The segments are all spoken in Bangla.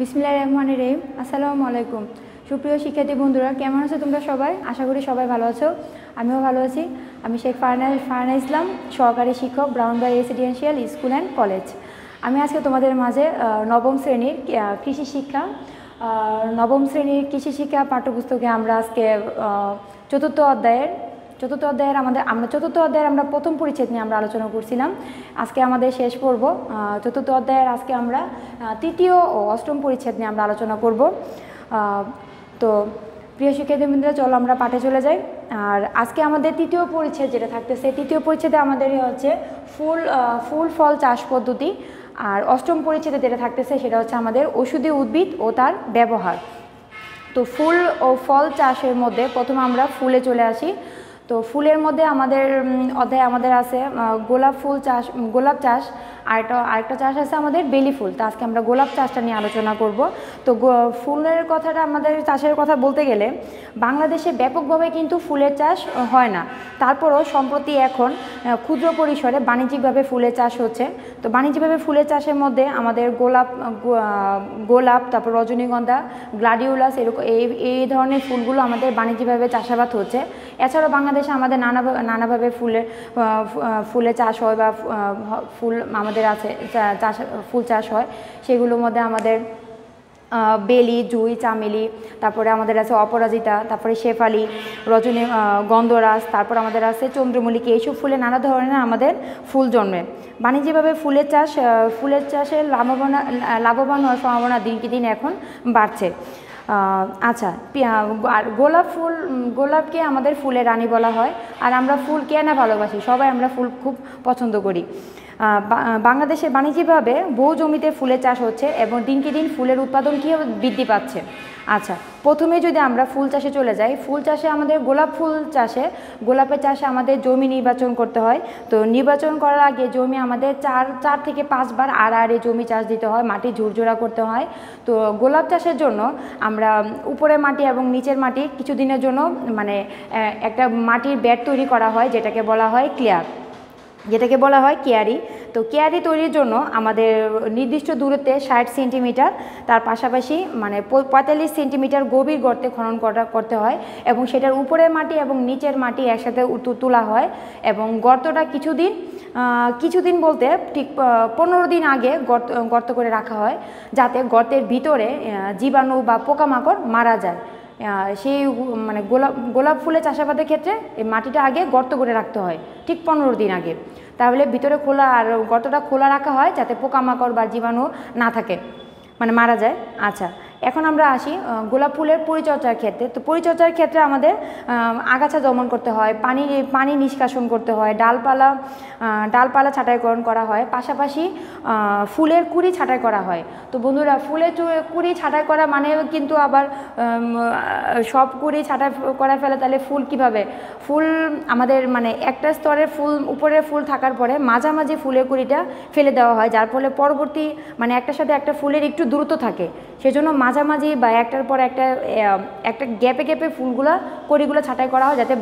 বিসমিল্লা রহমান রেম আসসালামু আলাইকুম সুপ্রিয় শিক্ষার্থী বন্ধুরা কেমন আছো তোমরা সবাই আশা করি সবাই ভালো আছো আমিও ভালো আছি আমি শেখ ফারনা ফারনা ইসলাম সহকারী শিক্ষক ব্রাউনবাড়ি রেসিডেন্সিয়াল স্কুল অ্যান্ড কলেজ আমি আজকে তোমাদের মাঝে নবম শ্রেণীর কৃষি শিক্ষা নবম শ্রেণীর কৃষি শিক্ষা পাঠ্যপুস্তকে আমরা আজকে চতুর্থ অধ্যায়ের চতুর্থ অধ্যায়ের আমাদের আমরা চতুর্থ অধ্যায়ের আমরা প্রথম পরিচ্ছেদ নিয়ে আমরা আলোচনা করছিলাম আজকে আমাদের শেষ পর্ব চতুর্থ অধ্যায়ের আজকে আমরা তৃতীয় ও অষ্টম পরিচ্ছেদ নিয়ে আমরা আলোচনা করব তো প্রিয় শিক্ষার্থীবৃন্দরা চলো আমরা পাঠে চলে যাই আর আজকে আমাদের তৃতীয় পরিচ্ছেদ যেটা থাকতেছে তৃতীয় পরিচ্ছেদে আমাদের হচ্ছে ফুল ফুল ফল চাষ পদ্ধতি আর অষ্টম পরিচ্ছেদে যেটা থাকতেছে সেটা হচ্ছে আমাদের ওষুধি উদ্ভিদ ও তার ব্যবহার তো ফুল ও ফল চাষের মধ্যে প্রথমে আমরা ফুলে চলে আসি তো ফুলের মধ্যে আমাদের অধ্যায় আমাদের আছে গোলাপ ফুল চাষ গোলাপ চাষ আর একটা আরেকটা চাষ আছে আমাদের বেলি ফুল তো আজকে আমরা গোলাপ চাষটা নিয়ে আলোচনা করব তো ফুলের কথাটা আমাদের চাষের কথা বলতে গেলে বাংলাদেশে ব্যাপকভাবে কিন্তু ফুলের চাষ হয় না তারপরও সম্প্রতি এখন ক্ষুদ্র পরিসরে বাণিজ্যিকভাবে ফুলের চাষ হচ্ছে তো বাণিজ্যিকভাবে ফুলের চাষের মধ্যে আমাদের গোলাপ গোলাপ তারপর রজনীগন্ধা গ্লাডিউলাস এরকম এই এই ধরনের ফুলগুলো আমাদের বাণিজ্যিকভাবে চাষাবাদ হচ্ছে এছাড়াও বাংলাদেশে আমাদের নানা নানাভাবে ফুলের ফুলের চাষ হয় বা ফুল আমাদের আছে চাষ ফুল চাষ হয় সেগুলোর মধ্যে আমাদের বেলি জুই চামেলি তারপরে আমাদের আছে অপরাজিতা তারপরে শেফালি রজনী গন্ধরাজ তারপর আমাদের আছে চন্দ্রমল্লিকা এইসব ফুলে নানা ধরনের আমাদের ফুল জন্মে বাণিজ্যিকভাবে ফুলের চাষ ফুলের চাষে লাভবান লাভবান হওয়ার সম্ভাবনা দিনকে দিন এখন বাড়ছে আচ্ছা আর গোলাপ ফুল গোলাপকে আমাদের ফুলের রানী বলা হয় আর আমরা ফুল কে না ভালোবাসি সবাই আমরা ফুল খুব পছন্দ করি বাংলাদেশে বাণিজ্যিকভাবে বহু জমিতে ফুলের চাষ হচ্ছে এবং দিনকে দিন ফুলের উৎপাদন কী বৃদ্ধি পাচ্ছে আচ্ছা প্রথমে যদি আমরা ফুল চাষে চলে যাই ফুল চাষে আমাদের গোলাপ ফুল চাষে গোলাপের চাষে আমাদের জমি নির্বাচন করতে হয় তো নির্বাচন করার আগে জমি আমাদের চার চার থেকে পাঁচবার আর আড়ে জমি চাষ দিতে হয় মাটি ঝুরঝুরা করতে হয় তো গোলাপ চাষের জন্য আমরা উপরের মাটি এবং নিচের মাটি কিছুদিনের জন্য মানে একটা মাটির ব্যাট তৈরি করা হয় যেটাকে বলা হয় ক্লিয়ার যেটাকে বলা হয় কেয়ারি তো কেয়ারি তৈরির জন্য আমাদের নির্দিষ্ট দূরত্বে ষাট সেন্টিমিটার তার পাশাপাশি মানে পঁয়তাল্লিশ সেন্টিমিটার গভীর গর্তে খনন করা করতে হয় এবং সেটার উপরের মাটি এবং নিচের মাটি একসাথে তোলা হয় এবং গর্তটা কিছুদিন কিছুদিন বলতে ঠিক পনেরো দিন আগে গর্ত গর্ত করে রাখা হয় যাতে গর্তের ভিতরে জীবাণু বা পোকামাকড় মারা যায় সেই মানে গোলাপ গোলাপ ফুলের চাষাবাদের ক্ষেত্রে এই মাটিটা আগে গর্ত করে রাখতে হয় ঠিক পনেরো দিন আগে তাহলে ভিতরে খোলা আর গর্তটা খোলা রাখা হয় যাতে পোকামাকড় বা জীবাণু না থাকে মানে মারা যায় আচ্ছা এখন আমরা আসি গোলাপ ফুলের পরিচর্যার ক্ষেত্রে তো পরিচর্যার ক্ষেত্রে আমাদের আগাছা দমন করতে হয় পানি পানি নিষ্কাশন করতে হয় ডালপালা ডালপালা ছাঁটাইকরণ করা হয় পাশাপাশি ফুলের কুড়ি ছাঁটাই করা হয় তো বন্ধুরা ফুলের কুড়ি ছাঁটাই করা মানে কিন্তু আবার সব কুড়ি ছাঁটাই করা ফেলে তাহলে ফুল কিভাবে ফুল আমাদের মানে একটা স্তরের ফুল উপরে ফুল থাকার পরে মাঝামাঝি ফুলের কুড়িটা ফেলে দেওয়া হয় যার ফলে পরবর্তী মানে একটার সাথে একটা ফুলের একটু দ্রুত থাকে সেজন্য মাঝামাঝি বা একটার পর একটা একটা গ্যাপে গ্যাপে ফুলগুলা করিগুলো ছাঁটাই করা হয় যাতে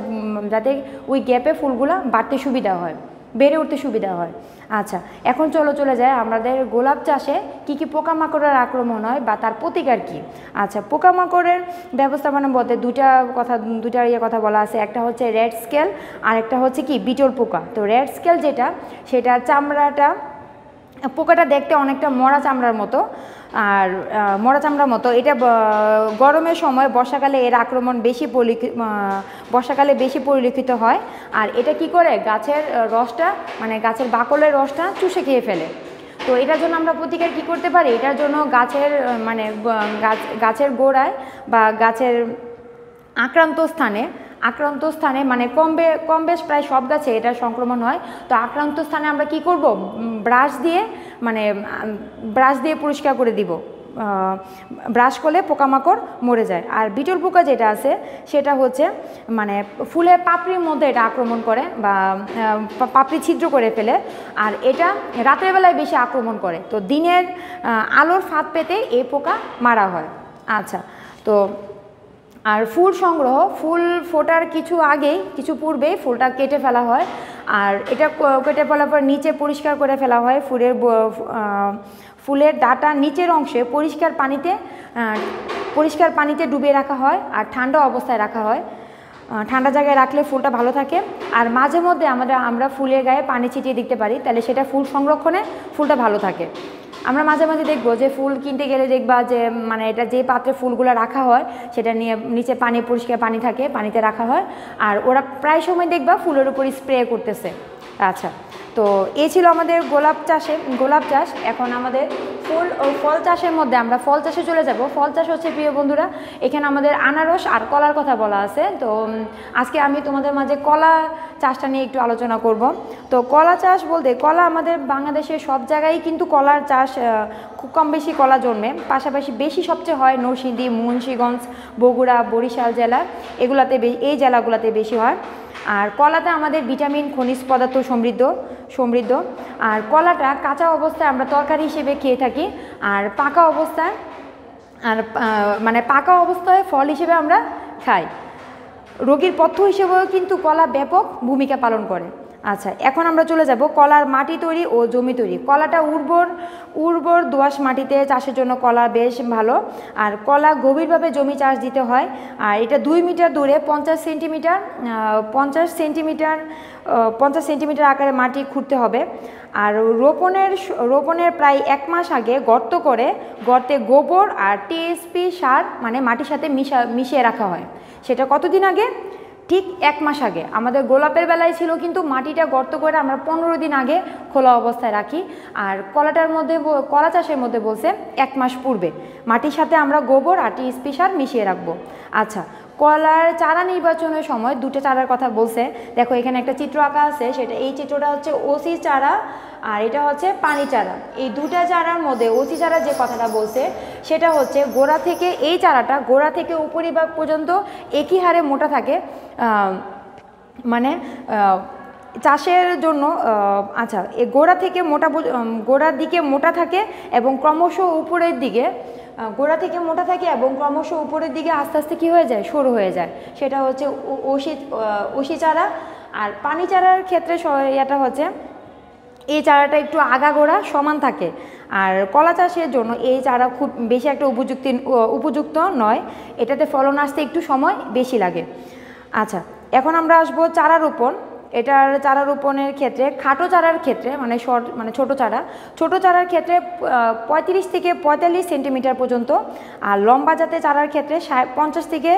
যাতে ওই গ্যাপে ফুলগুলা বাড়তে সুবিধা হয় বেড়ে উঠতে সুবিধা হয় আচ্ছা এখন চলো চলে যায় আমাদের গোলাপ চাষে কি কি পোকামাকড়ের আক্রমণ হয় বা তার প্রতিকার কী আচ্ছা পোকামাকড়ের ব্যবস্থাপনা মানে বলতে দুটা কথা দুটা ইয়ে কথা বলা আছে একটা হচ্ছে রেড স্কেল আর একটা হচ্ছে কি বিটল পোকা তো রেড স্কেল যেটা সেটা চামড়াটা পোকাটা দেখতে অনেকটা মরা চামড়ার মতো আর মরা চামড়ার মতো এটা গরমের সময় বর্ষাকালে এর আক্রমণ বেশি বর্ষাকালে বেশি পরিলক্ষিত হয় আর এটা কি করে গাছের রসটা মানে গাছের বাকলের রসটা চুষে খেয়ে ফেলে তো এটার জন্য আমরা প্রতিকার কি করতে পারি এটার জন্য গাছের মানে গাছ গাছের গোড়ায় বা গাছের আক্রান্ত স্থানে আক্রান্ত স্থানে মানে কম কম বেশ প্রায় সব গাছে এটা সংক্রমণ হয় তো আক্রান্ত স্থানে আমরা কি করব ব্রাশ দিয়ে মানে ব্রাশ দিয়ে পরিষ্কার করে দিব ব্রাশ করলে পোকামাকড় মরে যায় আর বিটল পোকা যেটা আছে সেটা হচ্ছে মানে ফুলে পাপড়ির মধ্যে এটা আক্রমণ করে বা পাপড়ি ছিদ্র করে ফেলে আর এটা রাতের বেলায় বেশি আক্রমণ করে তো দিনের আলোর ফাঁদ পেতে এই পোকা মারা হয় আচ্ছা তো আর ফুল সংগ্রহ ফুল ফোটার কিছু আগেই কিছু পূর্বেই ফুলটা কেটে ফেলা হয় আর এটা কেটে ফেলার পর নিচে পরিষ্কার করে ফেলা হয় ফুলের ফুলের ডাটা নিচের অংশে পরিষ্কার পানিতে পরিষ্কার পানিতে ডুবিয়ে রাখা হয় আর ঠান্ডা অবস্থায় রাখা হয় ঠান্ডা জায়গায় রাখলে ফুলটা ভালো থাকে আর মাঝে মধ্যে আমরা আমরা ফুলের গায়ে পানি ছিটিয়ে দিতে পারি তাহলে সেটা ফুল সংরক্ষণে ফুলটা ভালো থাকে আমরা মাঝে মাঝে দেখবো যে ফুল কিনতে গেলে দেখবা যে মানে এটা যে পাত্রে ফুলগুলো রাখা হয় সেটা নিয়ে নিচে পানি পরিষ্কার পানি থাকে পানিতে রাখা হয় আর ওরা প্রায় সময় দেখবা ফুলের উপর স্প্রে করতেছে আচ্ছা তো এ ছিল আমাদের গোলাপ চাষে গোলাপ চাষ এখন আমাদের ফুল ও ফল চাষের মধ্যে আমরা ফল চাষে চলে যাব ফল চাষ হচ্ছে প্রিয় বন্ধুরা এখানে আমাদের আনারস আর কলার কথা বলা আছে তো আজকে আমি তোমাদের মাঝে কলা চাষটা নিয়ে একটু আলোচনা করব তো কলা চাষ বলতে কলা আমাদের বাংলাদেশের সব জায়গায় কিন্তু কলার চাষ খুব কম বেশি কলা জন্মে পাশাপাশি বেশি সবচেয়ে হয় নরসিংদী মুন্সীগঞ্জ বগুড়া বরিশাল জেলা এগুলাতে এই জেলাগুলাতে বেশি হয় আর কলাতে আমাদের ভিটামিন খনিজ পদার্থ সমৃদ্ধ সমৃদ্ধ আর কলাটা কাঁচা অবস্থায় আমরা তরকারি হিসেবে খেয়ে থাকি আর পাকা অবস্থায় আর মানে পাকা অবস্থায় ফল হিসেবে আমরা খাই রোগীর পথ্য হিসেবেও কিন্তু কলা ব্যাপক ভূমিকা পালন করে আচ্ছা এখন আমরা চলে যাব কলার মাটি তৈরি ও জমি তৈরি কলাটা উর্বর উর্বর দোয়াশ মাটিতে চাষের জন্য কলা বেশ ভালো আর কলা গভীরভাবে জমি চাষ দিতে হয় আর এটা দুই মিটার দূরে পঞ্চাশ সেন্টিমিটার পঞ্চাশ সেন্টিমিটার পঞ্চাশ সেন্টিমিটার আকারে মাটি খুঁড়তে হবে আর রোপণের রোপণের প্রায় এক মাস আগে গর্ত করে গর্তে গোবর আর টিএসপি সার মানে মাটির সাথে মিশা মিশিয়ে রাখা হয় সেটা কতদিন আগে ঠিক এক মাস আগে আমাদের গোলাপের বেলায় ছিল কিন্তু মাটিটা গর্ত করে আমরা পনেরো দিন আগে খোলা অবস্থায় রাখি আর কলাটার মধ্যে কলা চাষের মধ্যে বলছে এক মাস পূর্বে মাটির সাথে আমরা গোবর আর টিএসপি সার মিশিয়ে রাখবো আচ্ছা কলার চারা নির্বাচনের সময় দুটো চারার কথা বলছে দেখো এখানে একটা চিত্র আঁকা আছে সেটা এই চিত্রটা হচ্ছে ওসি চারা আর এটা হচ্ছে পানি চারা এই দুটা চারার মধ্যে ওসি চারা যে কথাটা বলছে সেটা হচ্ছে গোড়া থেকে এই চারাটা গোড়া থেকে উপরিভাগ পর্যন্ত একই হারে মোটা থাকে মানে চাষের জন্য আচ্ছা এ গোড়া থেকে মোটা গোড়ার দিকে মোটা থাকে এবং ক্রমশ উপরের দিকে গোড়া থেকে মোটা থাকে এবং ক্রমশ উপরের দিকে আস্তে আস্তে কী হয়ে যায় সরু হয়ে যায় সেটা হচ্ছে ওষি ওষি চারা আর পানি চারার ক্ষেত্রে এটা হচ্ছে এই চারাটা একটু আগা গোড়া সমান থাকে আর কলা চাষের জন্য এই চারা খুব বেশি একটা উপযুক্তি উপযুক্ত নয় এটাতে ফলন আসতে একটু সময় বেশি লাগে আচ্ছা এখন আমরা আসবো চারা রোপণ এটার চারা রোপণের ক্ষেত্রে খাটো চারার ক্ষেত্রে মানে শর্ট মানে ছোট চারা ছোট চারার ক্ষেত্রে ৩৫ থেকে পঁয়তাল্লিশ সেন্টিমিটার পর্যন্ত আর লম্বা জাতের চারার ক্ষেত্রে পঞ্চাশ থেকে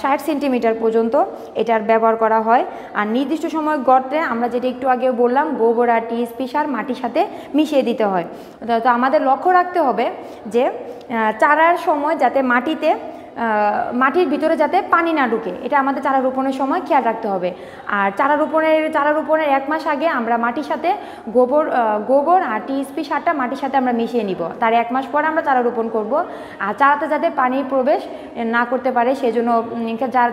ষাট সেন্টিমিটার পর্যন্ত এটার ব্যবহার করা হয় আর নির্দিষ্ট সময় গর্তে আমরা যেটা একটু আগে বললাম গোবর আর টিএসপি মাটির সাথে মিশিয়ে দিতে হয় তো আমাদের লক্ষ্য রাখতে হবে যে চারার সময় যাতে মাটিতে মাটির ভিতরে যাতে পানি না ঢুকে এটা আমাদের চারা রোপণের সময় খেয়াল রাখতে হবে আর চারা রোপণের চারা রোপণের এক মাস আগে আমরা মাটির সাথে গোবর গোবর আর টিএসপি সারটা মাটির সাথে আমরা মিশিয়ে নিব তার এক মাস পরে আমরা চারা রোপণ করব আর চারাতে যাতে পানির প্রবেশ না করতে পারে সেজন্য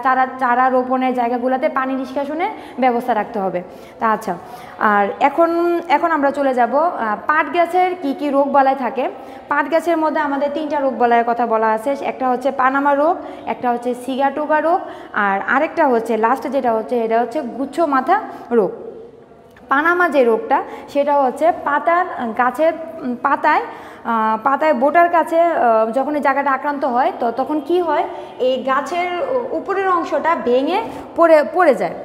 চারা চারা রোপণের জায়গাগুলোতে পানি নিষ্কাশনের ব্যবস্থা রাখতে হবে তা আচ্ছা আর এখন এখন আমরা চলে যাব পাট গাছের কি কি রোগ বলায় থাকে পাট গাছের মধ্যে আমাদের তিনটা রোগ বলায় কথা বলা আছে একটা হচ্ছে পানামা রোগ একটা হচ্ছে সিগাটোকা রোগ আর আরেকটা হচ্ছে লাস্ট যেটা হচ্ছে এটা হচ্ছে গুচ্ছ মাথা রোগ পানামা যে রোগটা সেটা হচ্ছে পাতার গাছের পাতায় পাতায় বোটার কাছে যখন এই জায়গাটা আক্রান্ত হয় তো তখন কি হয় এই গাছের উপরের অংশটা ভেঙে পড়ে পড়ে যায়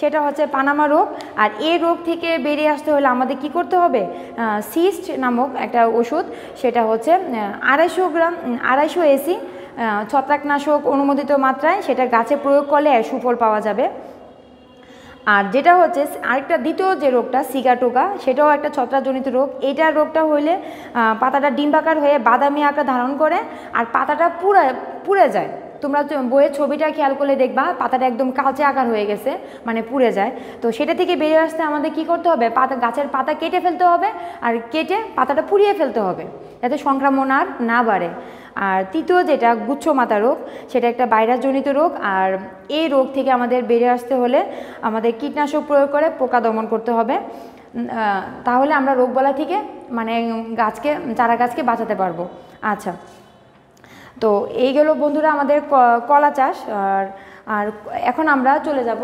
সেটা হচ্ছে পানামা রোগ আর এই রোগ থেকে বেরিয়ে আসতে হলে আমাদের কি করতে হবে সিস্ট নামক একটা ওষুধ সেটা হচ্ছে আড়াইশো গ্রাম আড়াইশো এসি ছত্রাকনাশক অনুমোদিত মাত্রায় সেটা গাছে প্রয়োগ করলে সুফল পাওয়া যাবে আর যেটা হচ্ছে আরেকটা দ্বিতীয় যে রোগটা সিগাটোকা সেটাও একটা ছত্রাকজনিত রোগ এটার রোগটা হইলে পাতাটা ডিম্বাকার হয়ে বাদামি আকার ধারণ করে আর পাতাটা পুড়ে পুড়ে যায় তোমরা বইয়ের ছবিটা খেয়াল করলে দেখবা পাতাটা একদম কালচে আকার হয়ে গেছে মানে পুড়ে যায় তো সেটা থেকে বেরিয়ে আসতে আমাদের কি করতে হবে পাতা গাছের পাতা কেটে ফেলতে হবে আর কেটে পাতাটা পুড়িয়ে ফেলতে হবে যাতে সংক্রমণ আর না বাড়ে আর তৃতীয় যেটা গুচ্ছমাতা রোগ সেটা একটা ভাইরাসজনিত রোগ আর এই রোগ থেকে আমাদের বেরিয়ে আসতে হলে আমাদের কীটনাশক প্রয়োগ করে পোকা দমন করতে হবে তাহলে আমরা বলা থেকে মানে গাছকে চারা গাছকে বাঁচাতে পারবো আচ্ছা তো এই গেলো বন্ধুরা আমাদের কলা চাষ আর আর এখন আমরা চলে যাব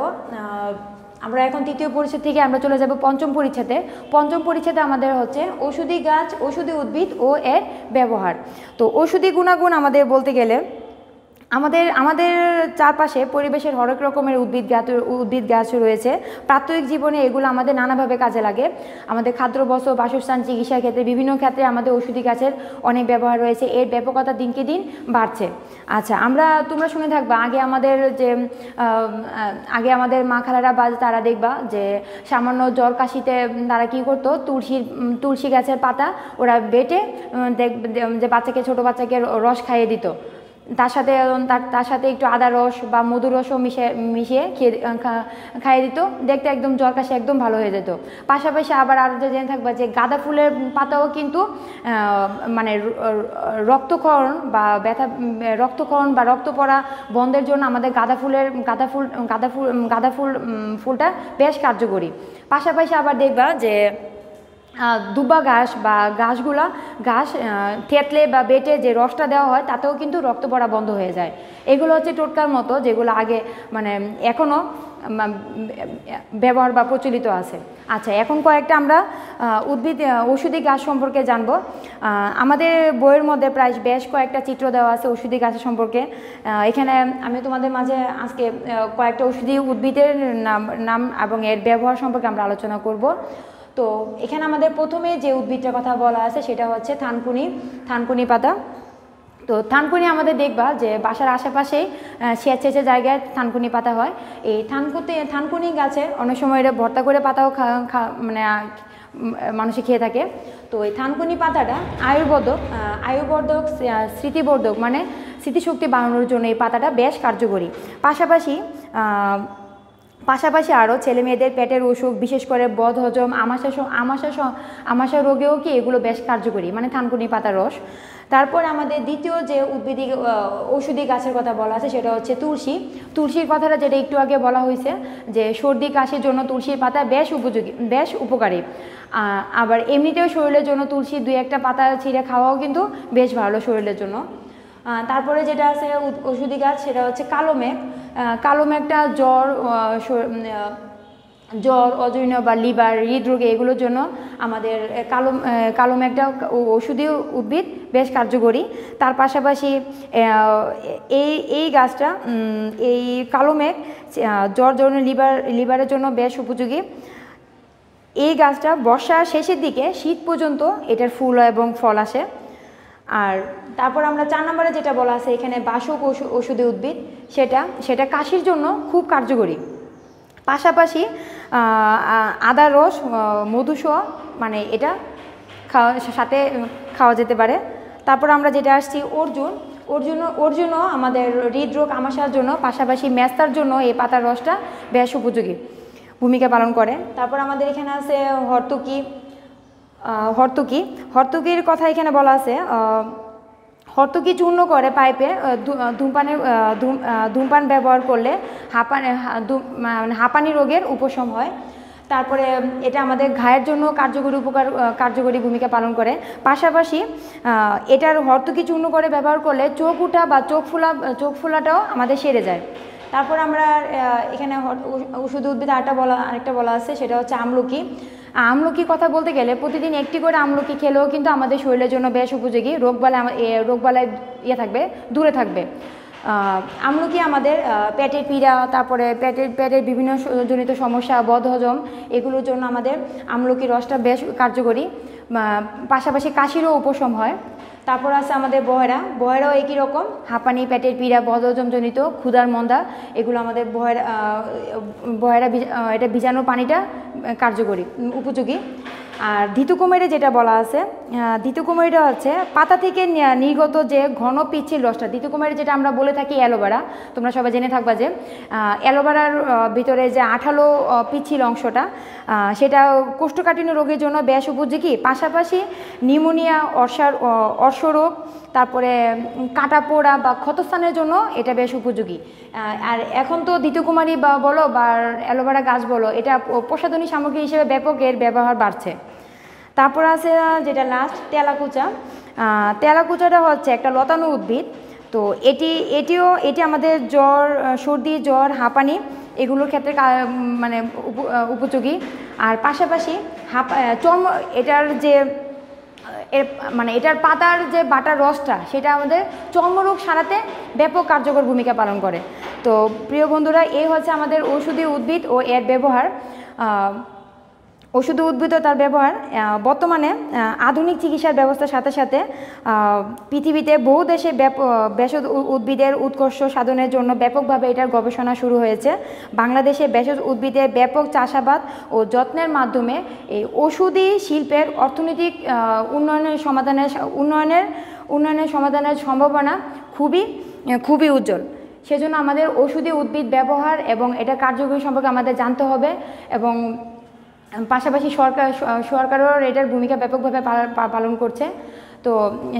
আমরা এখন তৃতীয় পরিচ্ছেদ থেকে আমরা চলে যাব পঞ্চম পরিচ্ছেদে পঞ্চম পরিচ্ছেদে আমাদের হচ্ছে ওষুধি গাছ ওষুধি উদ্ভিদ ও এর ব্যবহার তো ওষুধি গুণাগুণ আমাদের বলতে গেলে আমাদের আমাদের চারপাশে পরিবেশের হরেক রকমের উদ্ভিদ গাছ উদ্ভিদ গাছ রয়েছে প্রাত্যহিক জীবনে এগুলো আমাদের নানাভাবে কাজে লাগে আমাদের খাদ্য বস্ত্র বাসস্থান চিকিৎসা ক্ষেত্রে বিভিন্ন ক্ষেত্রে আমাদের ওষুধি গাছের অনেক ব্যবহার রয়েছে এর ব্যাপকতা দিনকে দিন বাড়ছে আচ্ছা আমরা তোমরা শুনে থাকবা আগে আমাদের যে আগে আমাদের মা খালারা বা তারা দেখবা যে সামান্য জ্বর কাশিতে তারা কী করতো তুলসীর তুলসী গাছের পাতা ওরা বেটে দেখ যে বাচ্চাকে ছোট বাচ্চাকে রস খাইয়ে দিত তার সাথে তার তার সাথে একটু আদা রস বা মধু রসও মিশে মিশিয়ে খেয়ে খাইয়ে দিত দেখতে একদম জ্বর কাশি একদম ভালো হয়ে যেত পাশাপাশি আবার আরও যে জেনে থাকবে যে গাঁদা ফুলের পাতাও কিন্তু মানে রক্তক্ষরণ বা ব্যথা রক্তক্ষরণ বা রক্ত পড়া বন্ধের জন্য আমাদের গাঁদা ফুলের গাঁদা ফুল গাঁদা ফুল গাঁদা ফুল ফুলটা বেশ কার্যকরী পাশাপাশি আবার দেখবা যে দুবা ঘাস বা ঘাসগুলা ঘাস থেতলে বা বেটে যে রসটা দেওয়া হয় তাতেও কিন্তু রক্ত পড়া বন্ধ হয়ে যায় এগুলো হচ্ছে টোটকার মতো যেগুলো আগে মানে এখনও ব্যবহার বা প্রচলিত আছে আচ্ছা এখন কয়েকটা আমরা উদ্ভিদ ওষুধি গাছ সম্পর্কে জানব আমাদের বইয়ের মধ্যে প্রায় বেশ কয়েকটা চিত্র দেওয়া আছে ওষুধি গাছ সম্পর্কে এখানে আমি তোমাদের মাঝে আজকে কয়েকটা ওষুধি উদ্ভিদের নাম নাম এবং এর ব্যবহার সম্পর্কে আমরা আলোচনা করব তো এখানে আমাদের প্রথমে যে উদ্ভিদটার কথা বলা আছে সেটা হচ্ছে থানকুনি থানকুনি পাতা তো থানকুনি আমাদের দেখবা যে বাসার আশেপাশে স্যাঁচেঁচে জায়গায় থানকুনি পাতা হয় এই থানকুতে থানকুনি গাছে অনেক সময় এটা ভর্তা করে পাতাও মানে মানুষে খেয়ে থাকে তো এই থানকুনি পাতাটা আয়ুর্বর্ধক আয়ুর্বর্ধক স্মৃতিবর্ধক মানে স্মৃতিশক্তি বাড়ানোর জন্য এই পাতাটা বেশ কার্যকরী পাশাপাশি পাশাপাশি আরও ছেলে মেয়েদের পেটের অসুখ বিশেষ করে বদ হজম আমাশা আমাশা আমাশা রোগেও কি এগুলো বেশ কার্যকরী মানে থানকুনি পাতার রস তারপর আমাদের দ্বিতীয় যে উদ্ভিদি ঔষধি গাছের কথা বলা আছে সেটা হচ্ছে তুলসী তুলসীর কথাটা যেটা একটু আগে বলা হয়েছে যে সর্দি কাশির জন্য তুলসীর পাতা বেশ উপযোগী বেশ উপকারী আবার এমনিতেও শরীরের জন্য তুলসী দুই একটা পাতা ছিঁড়ে খাওয়াও কিন্তু বেশ ভালো শরীরের জন্য তারপরে যেটা আছে ঔষধি গাছ সেটা হচ্ছে কালো মেঘ কালো একটা জ্বর জ্বর অজৈন বা লিভার হৃদরোগে এগুলোর জন্য আমাদের কালো কালো একটা ওষুধীয় উদ্ভিদ বেশ কার্যকরী তার পাশাপাশি এই এই গাছটা এই কালো মেঘ জ্বর জন্য লিভার লিভারের জন্য বেশ উপযোগী এই গাছটা বর্ষা শেষের দিকে শীত পর্যন্ত এটার ফুল এবং ফল আসে আর তারপর আমরা চার নম্বরে যেটা বলা আছে এখানে বাসক ওষুধি উদ্ভিদ সেটা সেটা কাশির জন্য খুব কার্যকরী পাশাপাশি আদা রস মধুসহ মানে এটা খাওয়া সাথে খাওয়া যেতে পারে তারপর আমরা যেটা আসছি অর্জুন অর্জুন অর্জুনও আমাদের হৃদরোগ আমাশার জন্য পাশাপাশি ম্যাস্তার জন্য এই পাতার রসটা বেশ উপযোগী ভূমিকা পালন করে তারপর আমাদের এখানে আছে হর্তুকি হর্তুকি হর্তুকির কথা এখানে বলা আছে হর্তুকি চূর্ণ করে পাইপে ধূমপানের ধূমপান ব্যবহার করলে হাঁপানি মানে হাঁপানি রোগের উপশম হয় তারপরে এটা আমাদের ঘায়ের জন্য কার্যকরী উপকার কার্যকরী ভূমিকা পালন করে পাশাপাশি এটার হর্তুকি চূর্ণ করে ব্যবহার করলে চোখ উঠা বা চোখ ফুলা চোখ ফুলাটাও আমাদের সেরে যায় তারপর আমরা এখানে ওষুধ উদ্ভিদ আরেকটা বলা আরেকটা বলা আছে সেটা হচ্ছে আমলকি আমলকি কথা বলতে গেলে প্রতিদিন একটি করে আমলকি খেলেও কিন্তু আমাদের শরীরের জন্য বেশ উপযোগী রোগবালায় রোগবালায় ইয়ে থাকবে দূরে থাকবে আমলকি আমাদের পেটের পীড়া তারপরে পেটের পেটের বিভিন্ন জনিত সমস্যা বদহজম এগুলোর জন্য আমাদের আমলকি রসটা বেশ কার্যকরী পাশাপাশি কাশিরও উপশম হয় তারপর আছে আমাদের বহেরা বহেরাও একই রকম হাঁপানি পেটের পীড়া বদজমজনিত ক্ষুধার মন্দা এগুলো আমাদের বহেরা বহেরা এটা ভিজানো পানিটা কার্যকরী উপযোগী আর ধিতু কুমারী যেটা বলা আছে ধিতু কুমারীটা হচ্ছে পাতা থেকে নির্গত যে ঘন পিচ্ছিল রসটা ধিতু কুমারী যেটা আমরা বলে থাকি অ্যালোভেরা তোমরা সবাই জেনে থাকবা যে অ্যালোভেরার ভিতরে যে আঠালো পিচ্ছিল অংশটা সেটা কোষ্ঠকাঠিন্য রোগের জন্য বেশ উপযোগী পাশাপাশি নিউমোনিয়া অর্সার অর্শরোগ তারপরে কাটা পোড়া বা ক্ষতস্থানের জন্য এটা বেশ উপযোগী আর এখন তো দ্বিতীয়কুমারী বা বলো বা অ্যালোভেরা গাছ বলো এটা প্রসাধনী সামগ্রী হিসেবে ব্যাপক এর ব্যবহার বাড়ছে তারপর আছে যেটা লাস্ট তেলাকুচা তেলাকুচাটা হচ্ছে একটা লতানো উদ্ভিদ তো এটি এটিও এটি আমাদের জ্বর সর্দি জ্বর হাঁপানি এগুলোর ক্ষেত্রে মানে উপযোগী আর পাশাপাশি হাঁপ চর্ম এটার যে এর মানে এটার পাতার যে বাটার রসটা সেটা আমাদের চর্মরোগ সারাতে ব্যাপক কার্যকর ভূমিকা পালন করে তো প্রিয় বন্ধুরা এই হচ্ছে আমাদের ঔষধি উদ্ভিদ ও এর ব্যবহার ওষুধ উদ্ভিদ তার ব্যবহার বর্তমানে আধুনিক চিকিৎসার ব্যবস্থার সাথে সাথে পৃথিবীতে বহু দেশে ভেষজ উদ্ভিদের উৎকর্ষ সাধনের জন্য ব্যাপকভাবে এটার গবেষণা শুরু হয়েছে বাংলাদেশে ভেষজ উদ্ভিদের ব্যাপক চাষাবাদ ও যত্নের মাধ্যমে এই ওষুধি শিল্পের অর্থনৈতিক উন্নয়নের সমাধানের উন্নয়নের উন্নয়নের সমাধানের সম্ভাবনা খুবই খুবই উজ্জ্বল সেজন্য আমাদের ওষুধি উদ্ভিদ ব্যবহার এবং এটা কার্যকরী সম্পর্কে আমাদের জানতে হবে এবং পাশাপাশি সরকার সরকারও এটার ভূমিকা ব্যাপকভাবে পালন করছে তো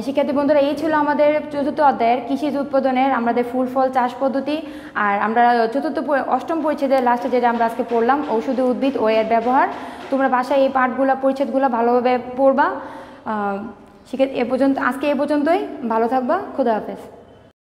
শিক্ষার্থী বন্ধুরা এই ছিল আমাদের চতুর্থ অধ্যায়ের কৃষিজ উৎপাদনের আমাদের ফুল ফল চাষ পদ্ধতি আর আমরা চতুর্থ অষ্টম পরিচ্ছেদের লাস্টে যেটা আমরা আজকে পড়লাম ঔষধি উদ্ভিদ ও এর ব্যবহার তোমরা বাসায় এই পাঠগুলো পরিচ্ছেদগুলো ভালোভাবে পড়বা শিক্ষার্থী এ পর্যন্ত আজকে এ পর্যন্তই ভালো থাকবা খুদা হাফেজ